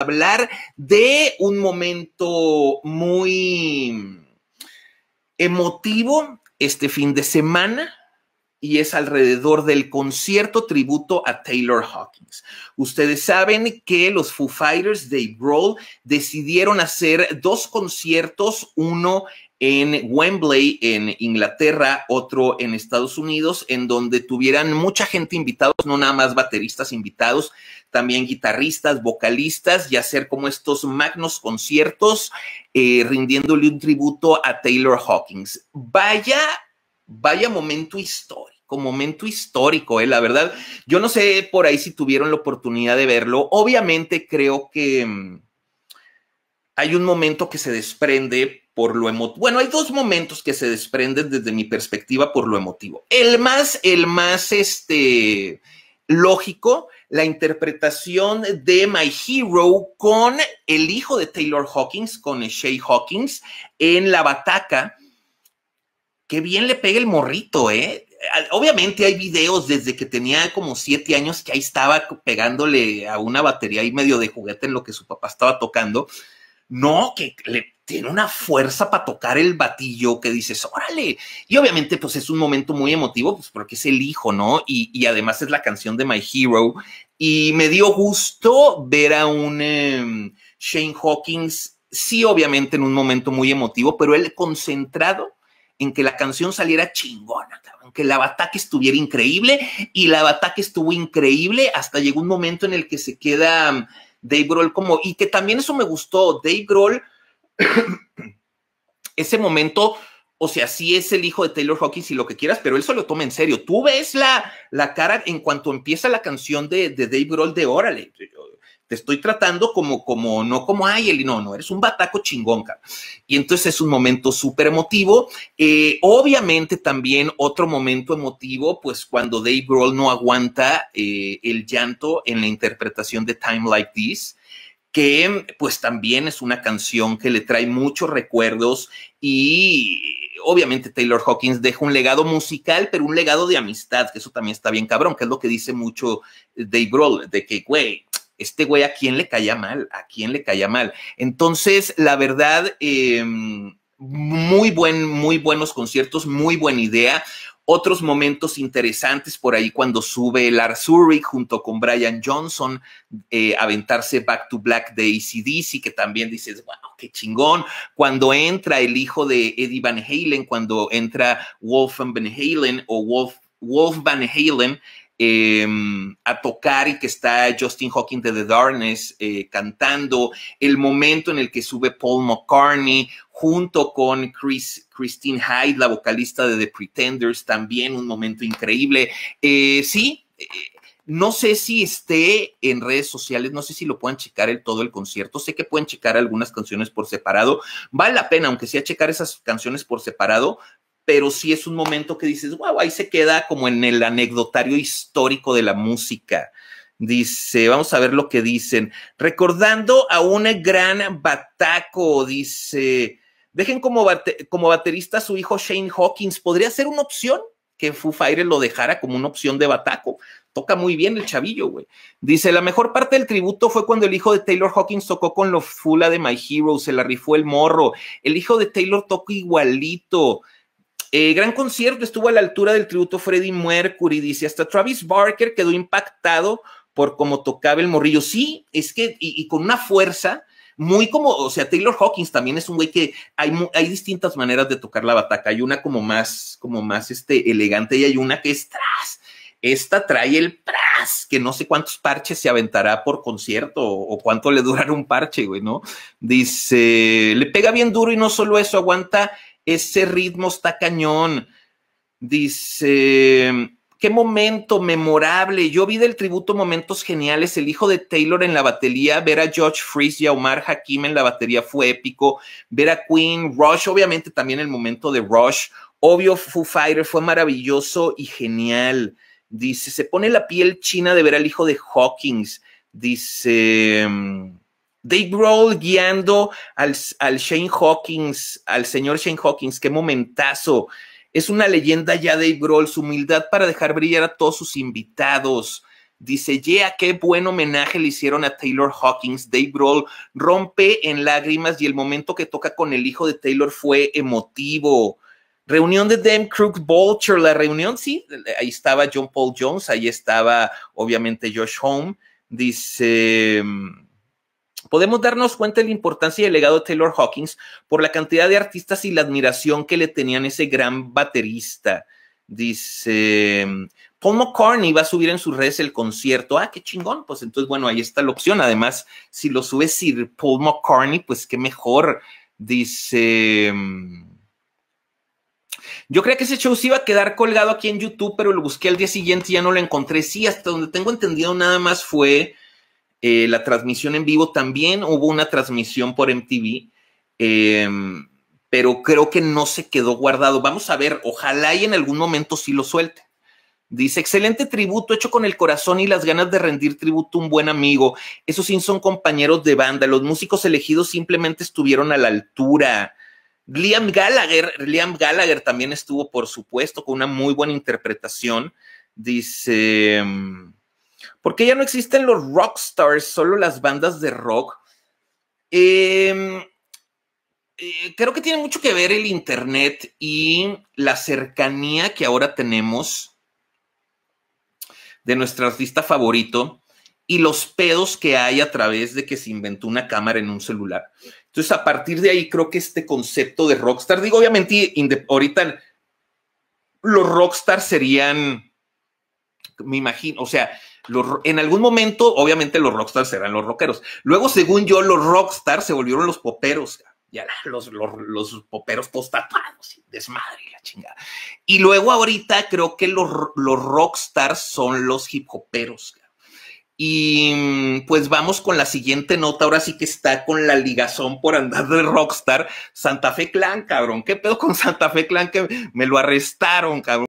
hablar de un momento muy emotivo este fin de semana y es alrededor del concierto tributo a Taylor Hawkins. Ustedes saben que los Foo Fighters de Brawl decidieron hacer dos conciertos, uno en Wembley, en Inglaterra, otro en Estados Unidos, en donde tuvieran mucha gente invitados, no nada más bateristas invitados, también guitarristas, vocalistas, y hacer como estos magnos conciertos, eh, rindiéndole un tributo a Taylor Hawkins. Vaya, vaya momento histórico momento histórico, eh, la verdad. Yo no sé por ahí si tuvieron la oportunidad de verlo. Obviamente creo que mm, hay un momento que se desprende lo Bueno, hay dos momentos que se desprenden desde mi perspectiva por lo emotivo. El más, el más este, lógico, la interpretación de My Hero con el hijo de Taylor Hawkins, con Shay Hawkins, en la bataca. Qué bien le pega el morrito, ¿eh? Obviamente hay videos desde que tenía como siete años que ahí estaba pegándole a una batería y medio de juguete en lo que su papá estaba tocando. No, que le tiene una fuerza para tocar el batillo que dices, órale. Y obviamente, pues es un momento muy emotivo, pues porque es el hijo, ¿no? Y, y además es la canción de My Hero. Y me dio gusto ver a un em, Shane Hawkins, sí, obviamente en un momento muy emotivo, pero él concentrado en que la canción saliera chingona, que la bataca estuviera increíble y la bataca estuvo increíble hasta llegó un momento en el que se queda em, Dave Grohl como, y que también eso me gustó, Dave Grohl ese momento, o sea, sí es el hijo de Taylor Hawkins y lo que quieras, pero él se lo toma en serio. Tú ves la, la cara en cuanto empieza la canción de, de Dave Grohl de Órale. Te estoy tratando como, como, no como, ay, no, no, eres un bataco chingón, Y entonces es un momento súper emotivo. Eh, obviamente también otro momento emotivo, pues cuando Dave Grohl no aguanta eh, el llanto en la interpretación de Time Like This que pues también es una canción que le trae muchos recuerdos y obviamente Taylor Hawkins deja un legado musical, pero un legado de amistad, que eso también está bien cabrón, que es lo que dice mucho Dave Grohl, de que, güey, este güey a quién le calla mal, a quién le calla mal. Entonces, la verdad, em, muy buen, muy buenos conciertos, muy buena idea. Otros momentos interesantes por ahí cuando sube Lars Ulrich junto con Brian Johnson eh, aventarse Back to Black de ACDC, que también dices, wow, qué chingón. Cuando entra el hijo de Eddie Van Halen, cuando entra Wolfgang Van Halen o Wolf, Van Halen, em, a tocar y que está Justin Hawking de The Darkness eh, cantando, el momento en el que sube Paul McCartney, junto con Chris, Christine Hyde, la vocalista de The Pretenders, también un momento increíble. Eh, sí, eh, no sé si esté en redes sociales, no sé si lo pueden checar el todo el concierto. Sé que pueden checar algunas canciones por separado. Vale la pena, aunque sea checar esas canciones por separado, pero sí es un momento que dices, wow, ahí se queda como en el anecdotario histórico de la música. Dice, vamos a ver lo que dicen. Recordando a un gran bataco, dice. Dejen como, como baterista a su hijo Shane Hawkins. ¿Podría ser una opción? que Foo Fighters lo dejara como una opción de bataco. Toca muy bien el chavillo, güey. Dice, la mejor parte del tributo fue cuando el hijo de Taylor Hawkins tocó con lo fula de My Hero, se la rifó el morro. El hijo de Taylor tocó igualito. Eh, gran concierto, estuvo a la altura del tributo Freddie Mercury, dice, hasta Travis Barker quedó impactado por cómo tocaba el morrillo. Sí, es que, y, y con una fuerza muy como, o sea, Taylor Hawkins también es un güey que hay, hay distintas maneras de tocar la bataca. Hay una como más, como más este, elegante y hay una que es tras. Esta trae el pras, que no sé cuántos parches se aventará por concierto o cuánto le durará un parche, güey, ¿no? Dice, le pega bien duro y no solo eso, aguanta ese ritmo, está cañón. Dice, qué momento memorable. Yo vi del tributo momentos geniales. El hijo de Taylor en la batería, ver a George Freeze y a Omar Hakim en la batería fue épico. Ver a Queen, Rush, obviamente también el momento de Rush. Obvio, Foo Fighter fue maravilloso y genial. Dice, se pone la piel china de ver al hijo de Hawkins. Dice, Dave mm, Grohl guiando al, al Shane Hawkins, al señor Shane Hawkins. Qué momentazo. Es una leyenda ya Dave Grohl, su humildad para dejar brillar a todos sus invitados. Dice, yeah, qué buen homenaje le hicieron a Taylor Hawkins. Dave Grohl rompe en lágrimas y el momento que toca con el hijo de Taylor fue emotivo. Reunión de Dem Crook Vulture, la reunión, sí, ahí estaba John Paul Jones, ahí estaba obviamente Josh Home. Dice podemos darnos cuenta de la importancia y del legado de Taylor Hawkins por la cantidad de artistas y la admiración que le tenían ese gran baterista. Dice, Paul McCartney va a subir en sus redes el concierto. Ah, qué chingón. Pues entonces, bueno, ahí está la opción. Además, si lo sube Sir Paul McCartney, pues qué mejor. Dice, yo creía que ese show se iba a quedar colgado aquí en YouTube, pero lo busqué al día siguiente y ya no lo encontré. Sí, hasta donde tengo entendido, nada más fue eh, la transmisión en vivo también hubo una transmisión por MTV, em, pero creo que no se quedó guardado. Vamos a ver, ojalá y en algún momento sí lo suelte. Dice, excelente tributo hecho con el corazón y las ganas de rendir tributo a un buen amigo. Esos sí son compañeros de banda. Los músicos elegidos simplemente estuvieron a la altura. Liam Gallagher, Liam Gallagher también estuvo, por supuesto, con una muy buena interpretación. Dice, em, porque ya no existen los rockstars, solo las bandas de rock. Em, eh, creo que tiene mucho que ver el Internet y la cercanía que ahora tenemos de nuestra artista favorito y los pedos que hay a través de que se inventó una cámara en un celular. Entonces, a partir de ahí, creo que este concepto de rockstar, digo, obviamente, ahorita los rockstars serían, me imagino, o sea, en algún momento, obviamente, los rockstars serán los rockeros. Luego, según yo, los rockstars se volvieron los poperos, ya los, los, poperos postatuados, desmadre la chingada. Y luego, ahorita creo que los, los rockstars son los hip hoperos. Y mm, pues vamos con la siguiente nota. Ahora sí que está con la ligazón por andar de rockstar. Santa Fe Clan, cabrón. ¿Qué pedo con Santa Fe Clan que me lo arrestaron, cabrón?